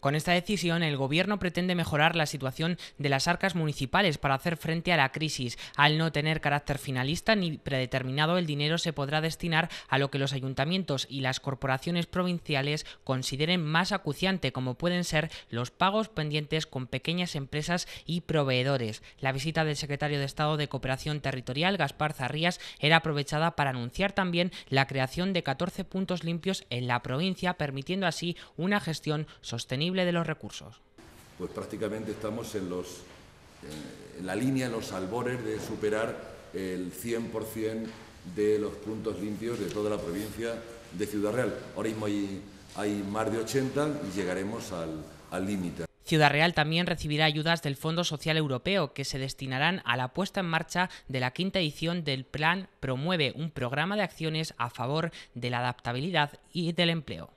Con esta decisión, el Gobierno pretende mejorar la situación de las arcas municipales para hacer frente a la crisis. Al no tener carácter finalista ni predeterminado, el dinero se podrá destinar a lo que los ayuntamientos y las corporaciones provinciales consideren más acuciante, como pueden ser los pagos pendientes con pequeñas empresas y proveedores. La visita del secretario de Estado de Cooperación Territorial, Gaspar Zarrías, era aprovechada para anunciar también la creación de 14 puntos limpios en la provincia, permitiendo así una gestión sostenible de los recursos. Pues prácticamente estamos en, los, eh, en la línea, en los albores de superar el 100% de los puntos limpios de toda la provincia de Ciudad Real. Ahora mismo hay, más de 80 y llegaremos al límite. Ciudad Real también recibirá ayudas del Fondo Social Europeo que se destinarán a la puesta en marcha de la quinta edición del Plan Promueve, un programa de acciones a favor de la adaptabilidad y del empleo.